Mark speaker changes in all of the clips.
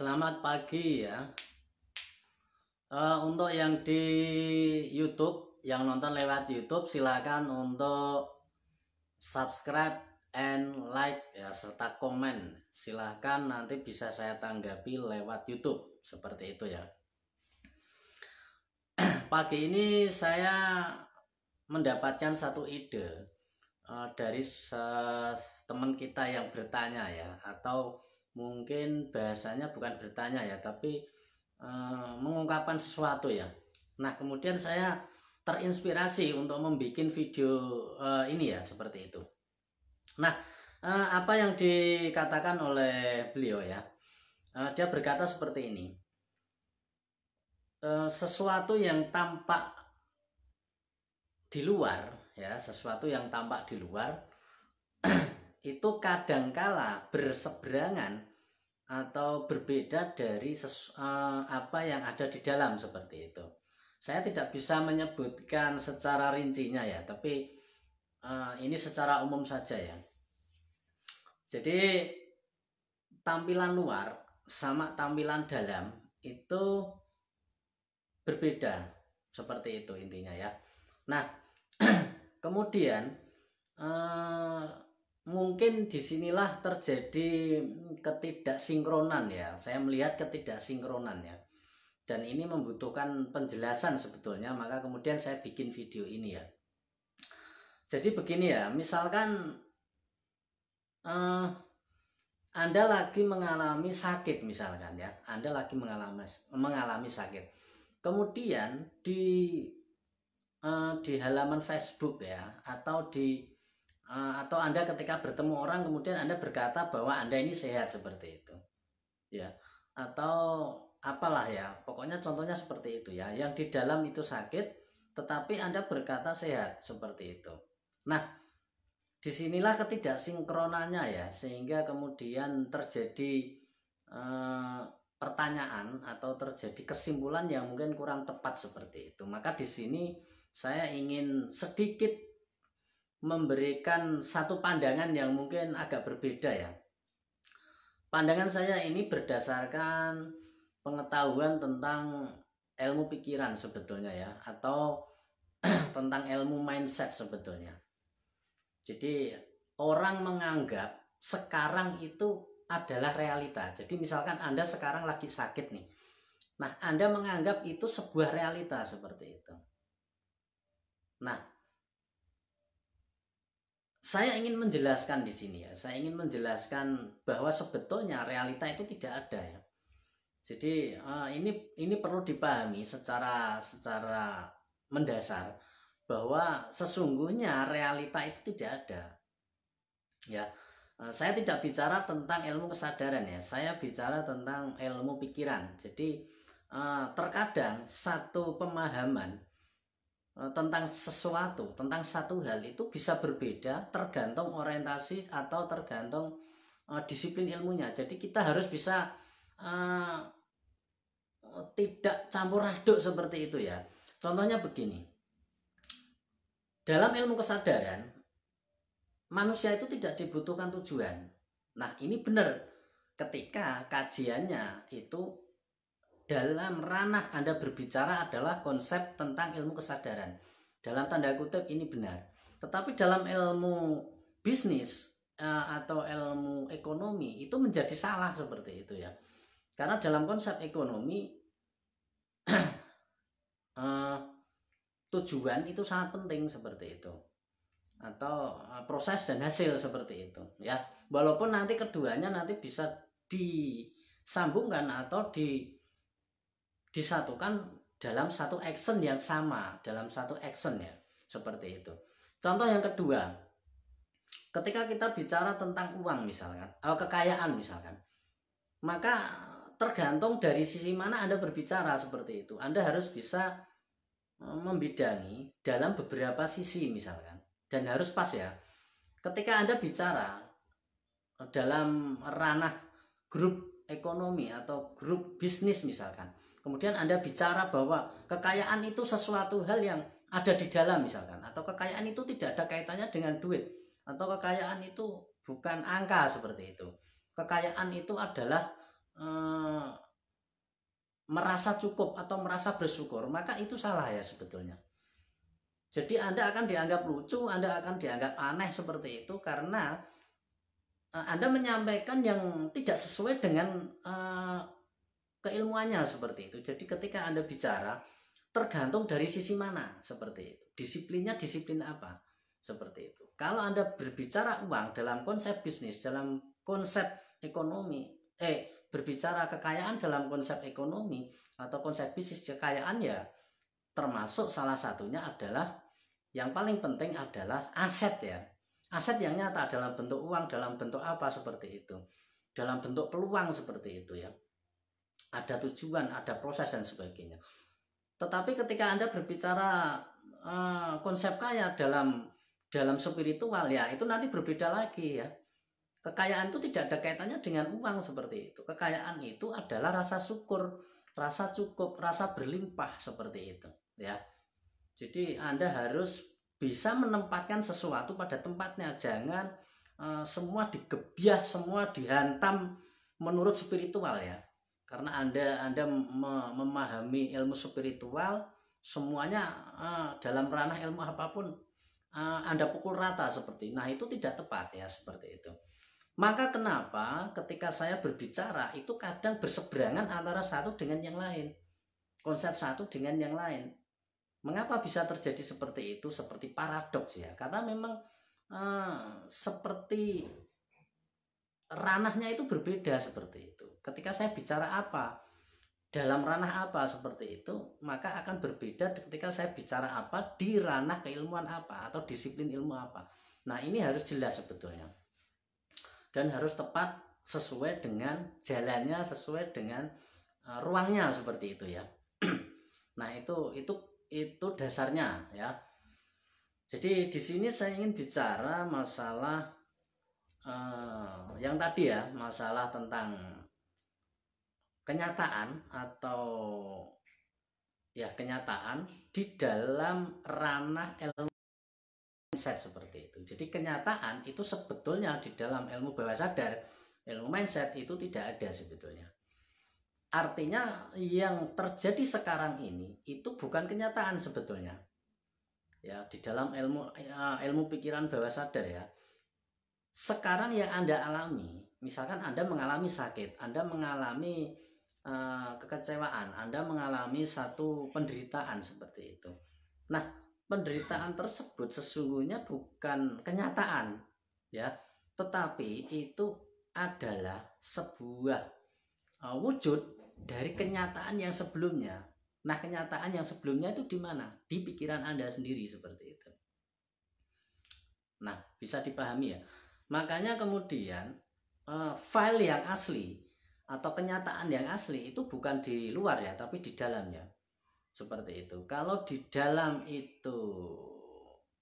Speaker 1: Selamat pagi ya. Uh, untuk yang di YouTube, yang nonton lewat YouTube, silahkan untuk subscribe and like ya serta komen. Silahkan nanti bisa saya tanggapi lewat YouTube seperti itu ya. Pagi ini saya mendapatkan satu ide uh, dari uh, teman kita yang bertanya ya atau mungkin bahasanya bukan bertanya ya tapi e, mengungkapkan sesuatu ya nah kemudian saya terinspirasi untuk membuat video e, ini ya seperti itu nah e, apa yang dikatakan oleh beliau ya e, dia berkata seperti ini e, sesuatu yang tampak di luar ya sesuatu yang tampak di luar itu kadangkala berseberangan atau berbeda dari sesu, uh, apa yang ada di dalam seperti itu. Saya tidak bisa menyebutkan secara rincinya ya, tapi uh, ini secara umum saja ya. Jadi tampilan luar sama tampilan dalam itu berbeda seperti itu intinya ya. Nah, kemudian uh, mungkin disinilah terjadi ketidaksinkronan ya saya melihat ketidaksinkronan ya dan ini membutuhkan penjelasan sebetulnya maka kemudian saya bikin video ini ya jadi begini ya misalkan eh, anda lagi mengalami sakit misalkan ya Anda lagi mengalami mengalami sakit kemudian di eh, di halaman Facebook ya atau di Eh, atau Anda ketika bertemu orang kemudian Anda berkata bahwa Anda ini sehat seperti itu. Ya. Atau apalah ya. Pokoknya contohnya seperti itu ya. Yang di dalam itu sakit tetapi Anda berkata sehat seperti itu. Nah, disinilah ketidaksinkronannya ya sehingga kemudian terjadi eh, pertanyaan atau terjadi kesimpulan yang mungkin kurang tepat seperti itu. Maka di sini saya ingin sedikit memberikan satu pandangan yang mungkin agak berbeda ya. Pandangan saya ini berdasarkan pengetahuan tentang ilmu pikiran sebetulnya ya atau tentang ilmu mindset sebetulnya. Jadi orang menganggap sekarang itu adalah realita. Jadi misalkan Anda sekarang lagi sakit nih. Nah, Anda menganggap itu sebuah realita seperti itu. Nah, saya ingin menjelaskan di sini ya, saya ingin menjelaskan bahwa sebetulnya realita itu tidak ada ya. Jadi eh, ini ini perlu dipahami secara secara mendasar bahwa sesungguhnya realita itu tidak ada. Ya, eh, saya tidak bicara tentang ilmu kesadaran ya, saya bicara tentang ilmu pikiran. Jadi eh, terkadang satu pemahaman Eh, tentang sesuatu, tentang satu hal itu bisa berbeda tergantung orientasi atau tergantung uh, disiplin ilmunya. Jadi kita harus bisa uh, tidak campur aduk seperti itu ya. Contohnya begini. Dalam ilmu kesadaran manusia itu tidak dibutuhkan tujuan. Nah, ini benar ketika kajiannya itu dalam ranah Anda berbicara adalah konsep tentang ilmu kesadaran. Dalam tanda kutip ini benar. Tetapi dalam ilmu bisnis eh, atau ilmu ekonomi itu menjadi salah seperti itu ya. Karena dalam konsep ekonomi eh, tujuan itu sangat penting seperti itu atau eh, proses dan hasil seperti itu ya walaupun nanti keduanya nanti bisa disambungkan atau di disatukan dalam satu action yang sama, dalam satu action ya, seperti itu. Contoh yang kedua, ketika kita bicara tentang uang misalkan, atau eh, kekayaan misalkan, maka tergantung dari sisi mana Anda berbicara seperti itu. Anda harus bisa eh, membidangi dalam beberapa sisi misalkan, dan harus pas ya. Ketika Anda bicara eh, dalam ranah grup ekonomi atau grup bisnis misalkan, Kemudian Anda bicara bahwa kekayaan itu sesuatu hal yang ada di dalam misalkan atau kekayaan itu tidak ada kaitannya dengan duit atau kekayaan itu bukan angka seperti itu. Kekayaan itu adalah eh, merasa cukup atau merasa bersyukur, maka itu salah ya sebetulnya. Jadi Anda akan dianggap lucu, Anda akan dianggap aneh seperti itu karena eh, Anda menyampaikan yang tidak sesuai dengan eh, keilmuannya seperti itu. Jadi ketika Anda bicara tergantung dari sisi mana seperti itu. Disiplinnya disiplin apa? Seperti itu. Kalau Anda berbicara uang dalam konsep bisnis, dalam konsep ekonomi, eh berbicara kekayaan dalam konsep ekonomi atau konsep bisnis kekayaan ya termasuk salah satunya adalah yang paling penting adalah aset ya. Aset yang nyata dalam bentuk uang, dalam bentuk apa seperti itu. Dalam bentuk peluang seperti itu ya ada tujuan, ada proses dan sebagainya. Tetapi ketika Anda berbicara uh, konsep kaya dalam dalam spiritual ya, itu nanti berbeda lagi ya. Kekayaan itu tidak ada kaitannya dengan uang seperti itu. Kekayaan itu adalah rasa syukur, rasa cukup, rasa berlimpah seperti itu ya. Jadi Anda harus bisa menempatkan sesuatu pada tempatnya, jangan uh, semua digebiah, semua dihantam menurut spiritual ya karena anda anda memahami ilmu spiritual semuanya eh, dalam ranah ilmu apapun eh, anda pukul rata seperti nah itu tidak tepat ya seperti itu maka kenapa ketika saya berbicara itu kadang berseberangan antara satu dengan yang lain konsep satu dengan yang lain mengapa bisa terjadi seperti itu seperti paradoks ya karena memang uh, seperti ranahnya itu berbeda seperti itu ketika saya bicara apa dalam ranah apa seperti itu maka akan berbeda ketika saya bicara apa di ranah keilmuan apa atau disiplin ilmu apa nah ini harus jelas sebetulnya dan harus tepat sesuai dengan jalannya sesuai dengan eh, ruangnya seperti itu ya nah itu itu itu dasarnya ya jadi di sini saya ingin bicara masalah uh, yang tadi ya masalah tentang kenyataan atau ya kenyataan di dalam ranah ilmu mindset seperti itu. Jadi kenyataan itu sebetulnya di dalam ilmu bawah sadar, ilmu mindset itu tidak ada sebetulnya. Artinya yang terjadi sekarang ini itu bukan kenyataan sebetulnya. Ya, di dalam ilmu ya, ilmu pikiran bawah sadar ya. Sekarang yang Anda alami misalkan Anda mengalami sakit, Anda mengalami uh, kekecewaan, Anda mengalami satu penderitaan seperti itu. Nah, penderitaan tersebut sesungguhnya bukan kenyataan, ya, tetapi itu adalah sebuah uh, wujud dari kenyataan yang sebelumnya. Nah, kenyataan yang sebelumnya itu di mana? Di pikiran Anda sendiri seperti itu. Nah, bisa dipahami ya. Makanya kemudian uh, file yang asli atau kenyataan yang asli itu bukan di luar ya, tapi di dalamnya. Seperti itu. Kalau di dalam itu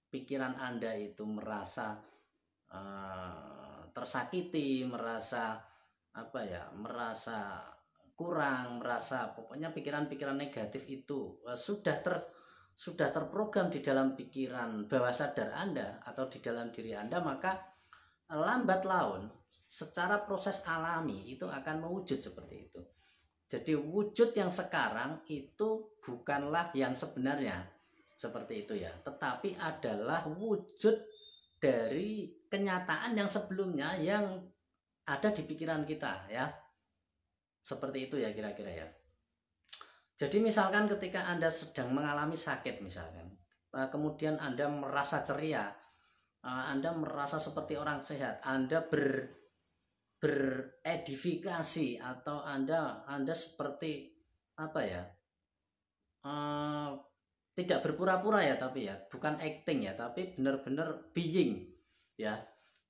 Speaker 1: pikiran Anda itu merasa uh, tersakiti, merasa apa ya, merasa kurang, merasa pokoknya pikiran-pikiran negatif itu uh, sudah ter sudah terprogram di dalam pikiran bawah sadar Anda atau di dalam diri Anda, maka lambat laun secara proses alami itu akan mewujud seperti itu. Jadi wujud yang sekarang itu bukanlah yang sebenarnya seperti itu ya, tetapi adalah wujud dari kenyataan yang sebelumnya yang ada di pikiran kita ya. Seperti itu ya kira-kira ya. Jadi misalkan ketika Anda sedang mengalami sakit misalkan, eh, kemudian Anda merasa ceria, Ah, Anda merasa seperti orang sehat, Anda ber beredifikasi atau Anda Anda seperti apa ya? Uh, tidak berpura-pura ya tapi ya, bukan acting ya, tapi benar-benar being ya.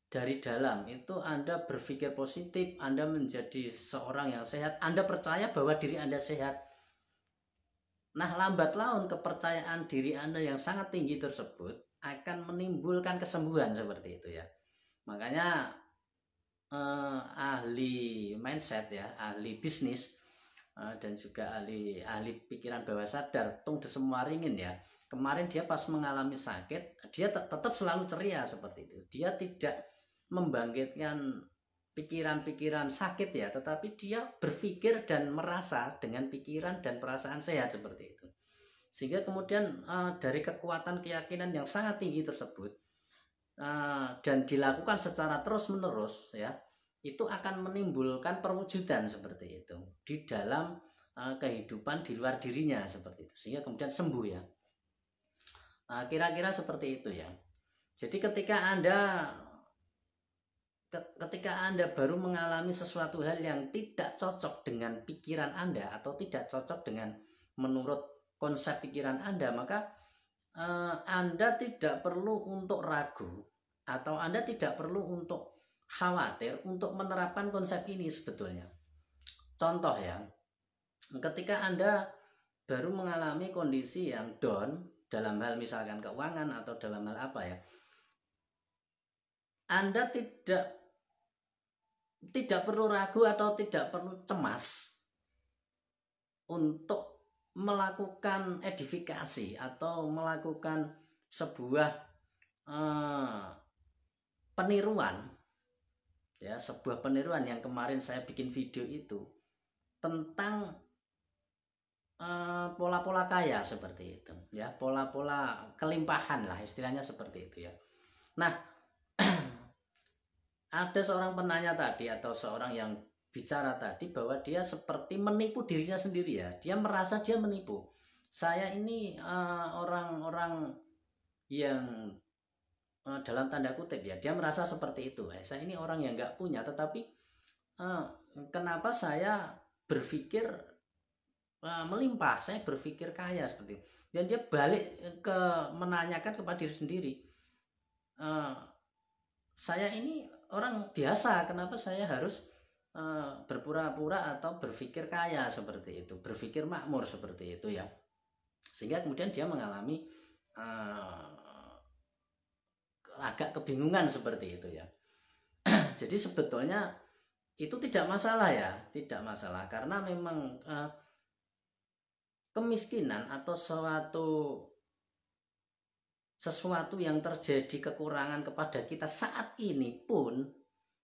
Speaker 1: Dari dalam itu Anda berpikir positif, Anda menjadi seorang yang sehat, Anda percaya bahwa diri Anda sehat. Nah, lambat laun kepercayaan diri Anda yang sangat tinggi tersebut akan menimbulkan kesembuhan seperti itu ya makanya eh, ahli mindset ya ahli bisnis eh, dan juga ahli ahli pikiran bawah sadar tung semua ringin ya kemarin dia pas mengalami sakit dia tetap selalu ceria seperti itu dia tidak membangkitkan pikiran-pikiran sakit ya tetapi dia berpikir dan merasa dengan pikiran dan perasaan sehat seperti itu sehingga kemudian uh, dari kekuatan keyakinan yang sangat tinggi tersebut uh, dan dilakukan secara terus menerus ya itu akan menimbulkan perwujudan seperti itu di dalam uh, kehidupan di luar dirinya seperti itu sehingga kemudian sembuh ya uh, kira -kira seperti itu ya jadi ketika anda ketika Anda baru mengalami sesuatu hal yang tidak cocok dengan pikiran Anda atau tidak cocok dengan menurut konsep pikiran Anda, maka uh, Anda tidak perlu untuk ragu atau Anda tidak perlu untuk khawatir untuk menerapkan konsep ini sebetulnya. Contoh ya, ketika Anda baru mengalami kondisi yang down dalam hal misalkan keuangan atau dalam hal apa ya, Anda tidak tidak perlu ragu atau tidak perlu cemas untuk melakukan edifikasi atau melakukan sebuah eh, peniruan ya sebuah peniruan yang kemarin saya bikin video itu tentang eh, pola-pola eh, kaya seperti itu ya pola-pola kelimpahan lah istilahnya seperti itu ya nah ada seorang penanya tadi atau seorang yang bicara tadi bahwa dia seperti menipu dirinya sendiri ya. Dia merasa dia menipu. Saya ini eh, orang-orang uh, yang uh, dalam tanda kutip ya, dia merasa seperti itu. Eh, saya ini orang yang nggak punya, tetapi uh, kenapa saya berpikir uh, melimpah, saya berpikir kaya seperti itu. Dan dia balik ke menanyakan kepada diri sendiri, uh, saya ini orang biasa, kenapa saya harus Eh, berpura-pura atau berpikir kaya seperti itu, berpikir makmur seperti itu ya. Sehingga kemudian dia mengalami uh, agak kebingungan seperti itu ya. Jadi sebetulnya itu tidak masalah ya, tidak masalah karena memang uh, kemiskinan atau suatu sesuatu yang terjadi kekurangan kepada kita saat ini pun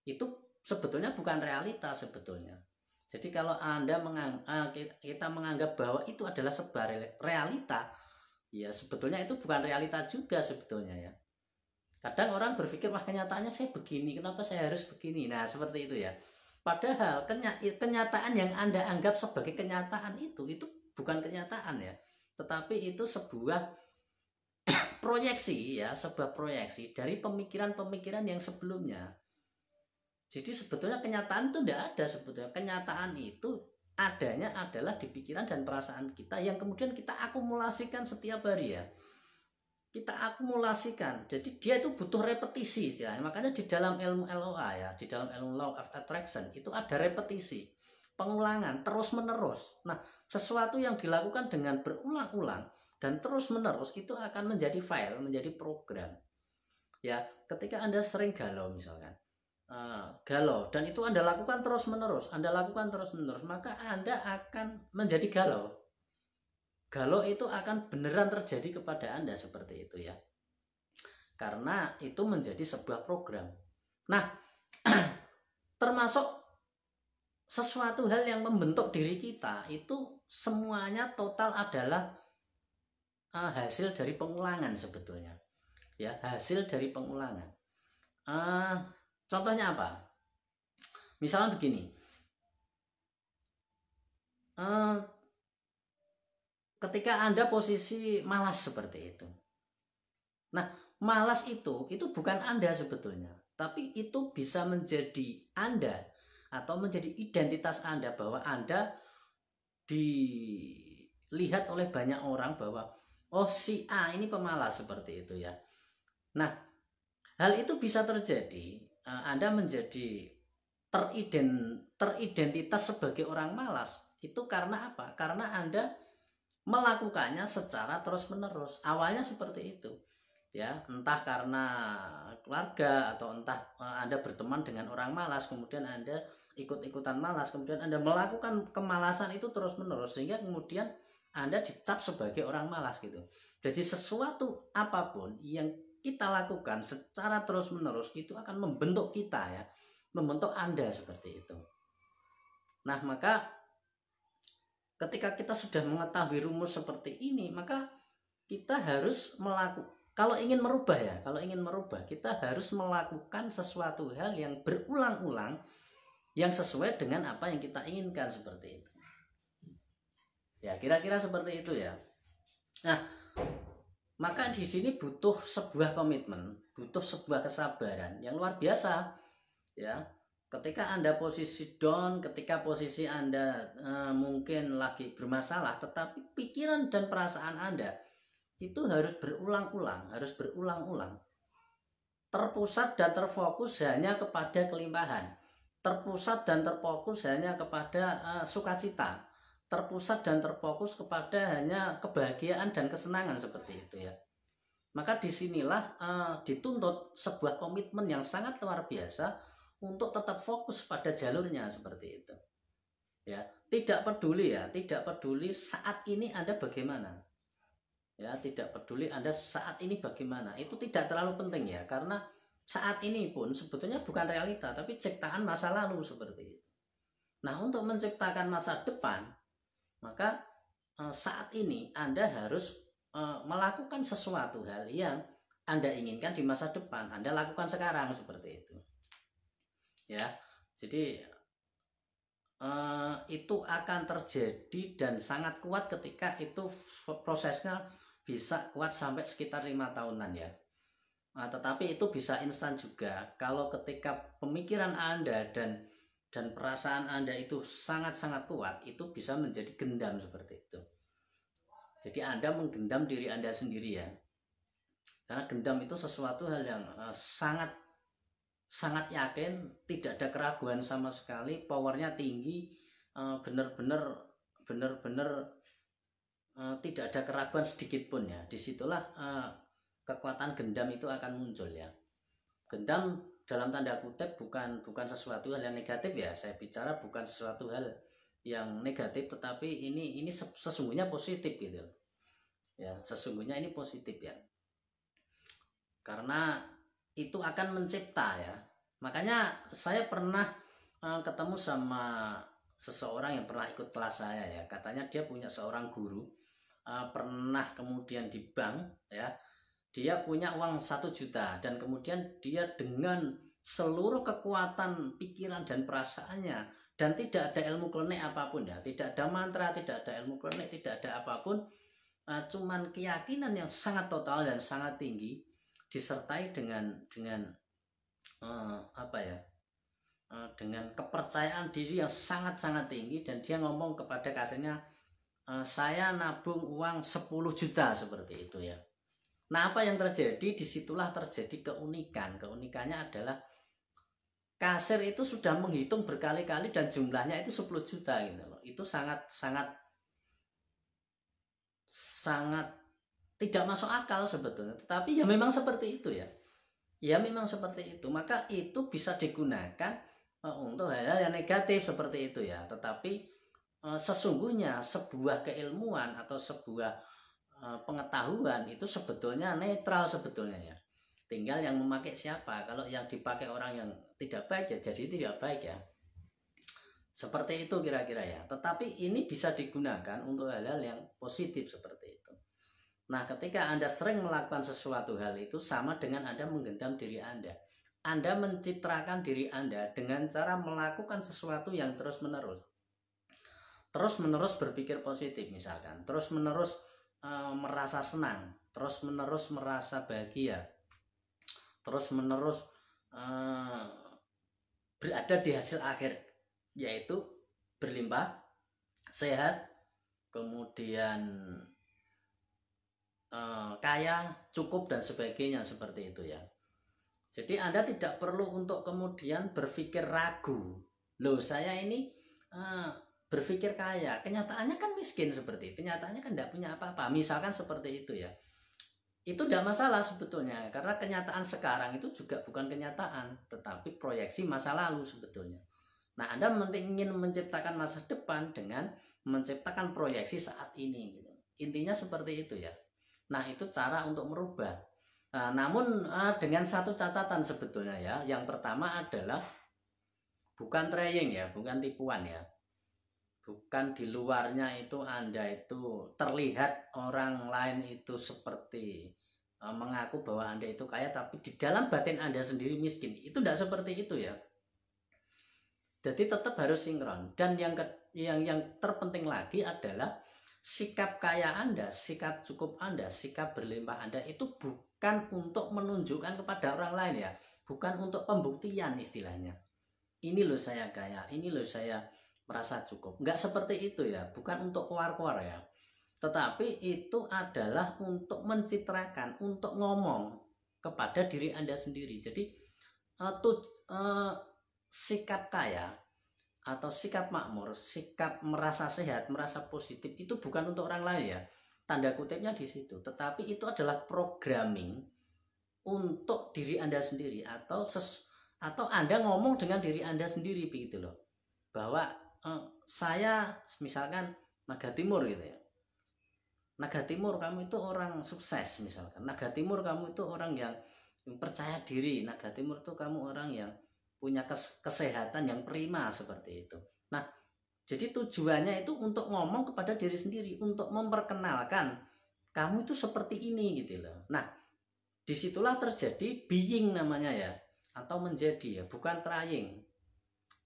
Speaker 1: itu sebetulnya bukan realita sebetulnya. Jadi kalau Anda mengang, eh, kita menganggap bahwa itu adalah sebuah realita, ya sebetulnya itu bukan realita juga sebetulnya ya. Kadang orang berpikir wah kenyataannya saya begini, kenapa saya harus begini? Nah, seperti itu ya. Padahal kenyataan yang Anda anggap sebagai kenyataan itu itu bukan kenyataan ya, tetapi itu sebuah proyeksi ya, sebuah proyeksi dari pemikiran-pemikiran yang sebelumnya jadi sebetulnya kenyataan itu tidak ada sebetulnya. Kenyataan itu adanya adalah di pikiran dan perasaan kita yang kemudian kita akumulasikan setiap hari ya. Kita akumulasikan. Jadi dia itu butuh repetisi istilahnya. Makanya di dalam ilmu LOA ya, di dalam ilmu Law of Attraction itu ada repetisi pengulangan terus menerus. Nah, sesuatu yang dilakukan dengan berulang-ulang dan terus menerus itu akan menjadi file, menjadi program. Ya, ketika Anda sering galau misalkan, uh, galau dan itu Anda lakukan terus menerus, Anda lakukan terus menerus, maka Anda akan menjadi galau. Galau itu akan beneran terjadi kepada Anda seperti itu ya. Karena itu menjadi sebuah program. Nah, termasuk sesuatu hal yang membentuk diri kita itu semuanya total adalah uh, hasil dari pengulangan sebetulnya ya hasil dari pengulangan uh, Contohnya apa? Misalnya begini. Eh, ketika Anda posisi malas seperti itu. Nah, malas itu itu bukan Anda sebetulnya, tapi itu bisa menjadi Anda atau menjadi identitas Anda bahwa Anda dilihat oleh banyak orang bahwa oh si A ini pemalas seperti itu ya. Nah, hal itu bisa terjadi Eh, Anda menjadi teridentitas sebagai orang malas itu karena apa? Karena Anda melakukannya secara terus-menerus. Awalnya seperti itu. Ya, entah karena keluarga atau entah eh, Anda berteman dengan orang malas, kemudian Anda ikut-ikutan malas, kemudian Anda melakukan kemalasan itu terus-menerus sehingga kemudian Anda dicap sebagai orang malas gitu. Jadi sesuatu apapun yang kita lakukan secara terus-menerus itu akan membentuk kita ya, membentuk Anda seperti itu. Nah, maka ketika kita sudah mengetahui rumus seperti ini, maka kita harus melakukan kalau ingin merubah ya, kalau ingin merubah kita harus melakukan sesuatu hal yang berulang-ulang yang sesuai dengan apa yang kita inginkan seperti itu. Ya, kira-kira seperti itu ya. Nah, maka di sini butuh sebuah komitmen, butuh sebuah kesabaran yang luar biasa. Ya, ketika Anda posisi down, ketika posisi Anda e, mungkin lagi bermasalah, tetapi pikiran dan perasaan Anda itu harus berulang-ulang, harus berulang-ulang. Terpusat dan terfokus hanya kepada kelimpahan, terpusat dan terfokus hanya kepada e, sukacita terpusat dan terfokus kepada hanya kebahagiaan dan kesenangan seperti itu ya. Maka disinilah uh, dituntut sebuah komitmen yang sangat luar biasa untuk tetap fokus pada jalurnya seperti itu. Ya, tidak peduli ya, tidak peduli saat ini Anda bagaimana. Ya, tidak peduli Anda saat ini bagaimana. Itu tidak terlalu penting ya, karena saat ini pun sebetulnya bukan realita, tapi ciptaan masa lalu seperti itu. Nah, untuk menciptakan masa depan, maka eh, saat ini Anda harus eh, melakukan sesuatu hal yang Anda inginkan di masa depan. Anda lakukan sekarang seperti itu. Ya. Jadi eh, itu akan terjadi dan sangat kuat ketika itu prosesnya bisa kuat sampai sekitar lima tahunan ya. Nah, tetapi itu bisa instan juga kalau ketika pemikiran Anda dan dan perasaan Anda itu sangat-sangat kuat, itu bisa menjadi gendam seperti itu. Jadi Anda menggendam diri Anda sendiri ya. Karena gendam itu sesuatu hal yang eh, sangat sangat yakin, tidak ada keraguan sama sekali, powernya tinggi, eh, benar-benar uh, benar-benar eh, tidak ada keraguan sedikit pun ya. Disitulah kekuatan gendam itu akan muncul ya. Gendam dalam tanda kutip bukan bukan sesuatu hal yang negatif ya saya bicara bukan sesuatu hal yang negatif tetapi ini ini sesungguhnya positif gitu ya sesungguhnya ini positif ya karena itu akan mencipta ya makanya saya pernah eh, ketemu sama seseorang yang pernah ikut kelas saya ya katanya dia punya seorang guru eh, pernah kemudian di bank ya dia punya uang satu juta dan kemudian dia dengan seluruh kekuatan pikiran dan perasaannya dan tidak ada ilmu klenik apapun ya tidak ada mantra tidak ada ilmu klenik tidak ada apapun uh, cuman keyakinan yang sangat total dan sangat tinggi disertai dengan dengan uh, apa ya uh, dengan kepercayaan diri yang sangat sangat tinggi dan dia ngomong kepada kasirnya uh, saya nabung uang 10 juta seperti itu ya Nah, apa yang terjadi? Disitulah terjadi keunikan. Keunikannya adalah kasir itu sudah menghitung berkali-kali dan jumlahnya itu 10 juta gitu loh. Itu sangat sangat sangat tidak masuk akal sebetulnya. Tetapi ya memang seperti itu ya. Ya memang seperti itu. Maka itu bisa digunakan eh, untuk hal-hal yang negatif seperti itu ya. Tetapi eh, sesungguhnya sebuah keilmuan atau sebuah Eh, pengetahuan itu sebetulnya netral sebetulnya ya tinggal yang memakai siapa kalau yang dipakai orang yang tidak baik ya jadi tidak baik ya seperti itu kira-kira ya tetapi ini bisa digunakan untuk hal-hal yang positif seperti itu nah ketika anda sering melakukan sesuatu hal itu sama dengan anda menggendam diri anda anda mencitrakan diri anda dengan cara melakukan sesuatu yang terus menerus terus menerus berpikir positif misalkan terus menerus Eh, merasa senang, terus menerus merasa bahagia, terus menerus uh, eh, berada di hasil akhir, yaitu berlimpah, sehat, kemudian uh, kaya, cukup dan sebagainya seperti itu ya. Jadi Anda tidak perlu untuk kemudian berpikir ragu. Loh, saya ini uh, berpikir kaya kenyataannya kan miskin seperti itu kenyataannya kan tidak punya apa-apa misalkan seperti itu ya itu tidak masalah sebetulnya karena kenyataan sekarang itu juga bukan kenyataan tetapi proyeksi masa lalu sebetulnya nah anda ingin menciptakan masa depan dengan menciptakan proyeksi saat ini gitu. intinya seperti itu ya nah itu cara untuk merubah nah, namun eh, dengan satu catatan sebetulnya ya yang pertama adalah bukan trying ya bukan tipuan ya bukan di luarnya itu Anda itu terlihat orang lain itu seperti eh, mengaku bahwa Anda itu kaya tapi di dalam batin Anda sendiri miskin. Itu tidak seperti itu ya. Jadi tetap harus sinkron. Dan yang ke, yang yang terpenting lagi adalah sikap kaya Anda, sikap cukup Anda, sikap berlimpah Anda itu bukan untuk menunjukkan kepada orang lain ya, bukan untuk pembuktian istilahnya. Ini loh saya kaya, ini loh saya merasa cukup. Enggak seperti itu ya, bukan untuk keluar-keluar ya. Tetapi itu adalah untuk mencitrakan, untuk ngomong kepada diri Anda sendiri. Jadi uh, uh, sikap kaya atau sikap makmur, sikap merasa sehat, merasa positif itu bukan untuk orang lain ya. Tanda kutipnya di situ. Tetapi itu adalah programming untuk diri Anda sendiri atau ses atau Anda ngomong dengan diri Anda sendiri begitu loh. Bahwa Eh, saya misalkan Naga Timur gitu ya Naga Timur kamu itu orang sukses misalkan Naga Timur kamu itu orang yang percaya diri Naga Timur itu kamu orang yang punya kesehatan yang prima seperti itu nah jadi tujuannya itu untuk ngomong kepada diri sendiri untuk memperkenalkan kamu itu seperti ini gitu loh nah disitulah terjadi being namanya ya atau menjadi ya bukan trying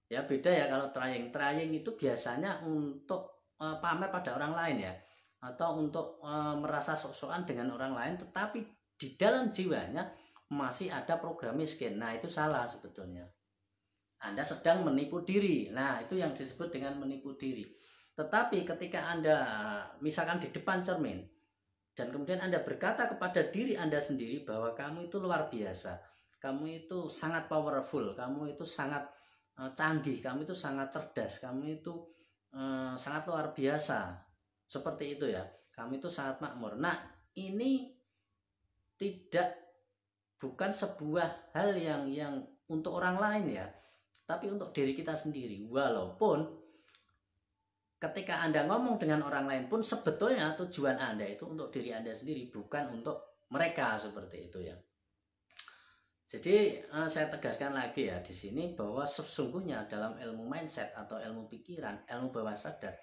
Speaker 1: ya beda ya kalau trying trying itu biasanya untuk uh, pamer pada orang lain ya atau untuk uh, merasa sok-sokan dengan orang lain tetapi di dalam jiwanya masih ada program miskin nah itu salah sebetulnya anda sedang menipu diri nah itu yang disebut dengan menipu diri tetapi ketika anda misalkan di depan cermin dan kemudian anda berkata kepada diri anda sendiri bahwa kamu itu luar biasa kamu itu sangat powerful kamu itu sangat Eh, canggih, kami itu sangat cerdas, kami itu eh, sangat luar biasa. Seperti itu ya. Kami itu sangat makmur. Nah, ini tidak bukan sebuah hal yang yang untuk orang lain ya, tapi untuk diri kita sendiri. Walaupun ketika Anda ngomong dengan orang lain pun sebetulnya tujuan Anda itu untuk diri Anda sendiri bukan untuk mereka seperti itu ya. Jadi eh, saya tegaskan lagi ya di sini bahwa sesungguhnya dalam ilmu mindset atau ilmu pikiran, ilmu bawah sadar,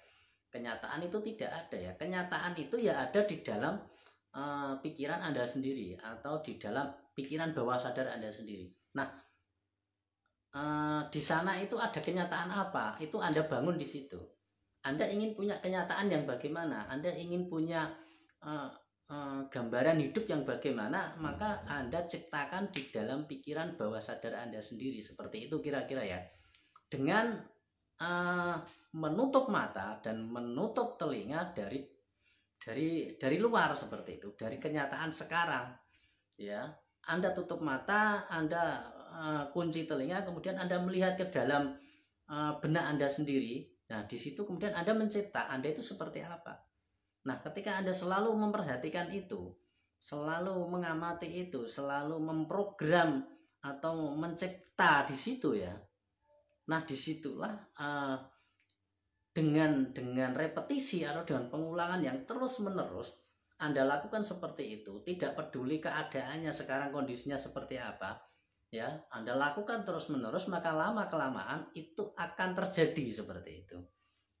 Speaker 1: kenyataan itu tidak ada ya. Kenyataan itu ya ada di dalam eh, pikiran Anda sendiri atau di dalam pikiran bawah sadar Anda sendiri. Nah, eh, di sana itu ada kenyataan apa? Itu Anda bangun di situ. Anda ingin punya kenyataan yang bagaimana? Anda ingin punya eh, Eh, gambaran hidup yang bagaimana maka Anda ciptakan di dalam pikiran bawah sadar Anda sendiri seperti itu kira-kira ya dengan uh, menutup mata dan menutup telinga dari dari dari luar seperti itu dari kenyataan sekarang ya Anda tutup mata Anda uh, kunci telinga kemudian Anda melihat ke dalam uh, benak Anda sendiri Nah, di situ kemudian Anda mencipta Anda itu seperti apa. Nah, ketika Anda selalu memperhatikan itu, selalu mengamati itu, selalu memprogram atau mencipta di situ ya. Nah, disitulah uh, dengan dengan repetisi atau dengan pengulangan yang terus-menerus Anda lakukan seperti itu, tidak peduli keadaannya sekarang kondisinya seperti apa, ya. Anda lakukan terus-menerus maka lama-kelamaan itu akan terjadi seperti itu.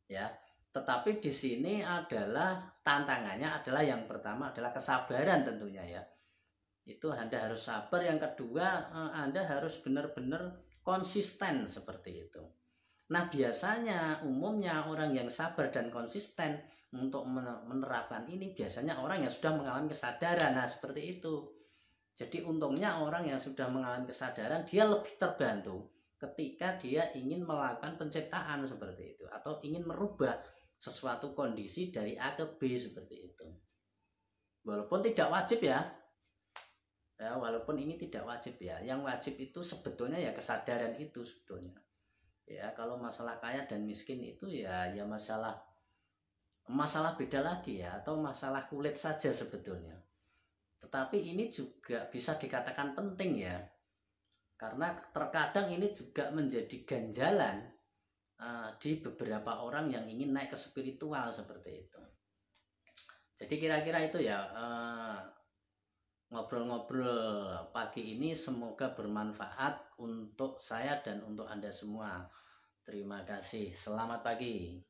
Speaker 1: Ya. Tetapi di sini adalah tantangannya adalah yang pertama adalah kesabaran tentunya ya. Itu Anda harus sabar, yang kedua eh, Anda harus benar-benar konsisten seperti itu. Nah, biasanya umumnya orang yang sabar dan konsisten untuk menerapkan ini biasanya orang yang sudah mengalami kesadaran. Nah, seperti itu. Jadi untungnya orang yang sudah mengalami kesadaran dia lebih terbantu ketika dia ingin melakukan penciptaan seperti itu atau ingin merubah sesuatu kondisi dari A ke B seperti itu. Walaupun tidak wajib ya. Ya, walaupun ini tidak wajib ya. Yang wajib itu sebetulnya ya kesadaran itu sebetulnya. Ya, kalau masalah kaya dan miskin itu ya ya masalah masalah beda lagi ya atau masalah kulit saja sebetulnya. Tetapi ini juga bisa dikatakan penting ya karena terkadang ini juga menjadi ganjalan uh, di beberapa orang yang ingin naik ke spiritual seperti itu. Jadi kira-kira itu ya ngobrol eh, ngobrol-ngobrol pagi ini semoga bermanfaat untuk saya dan untuk Anda semua. Terima kasih. Selamat pagi.